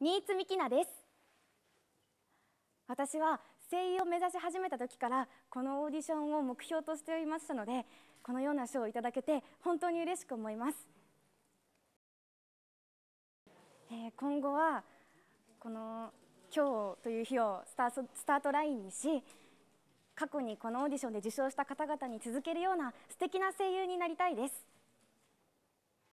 新津美希奈です私は声優を目指し始めた時からこのオーディションを目標としていましたのでこのような賞をいただけて本当に嬉しく思います、えー、今後はこの今日という日をスタートラインにし過去にこのオーディションで受賞した方々に続けるような素敵な声優になりたいです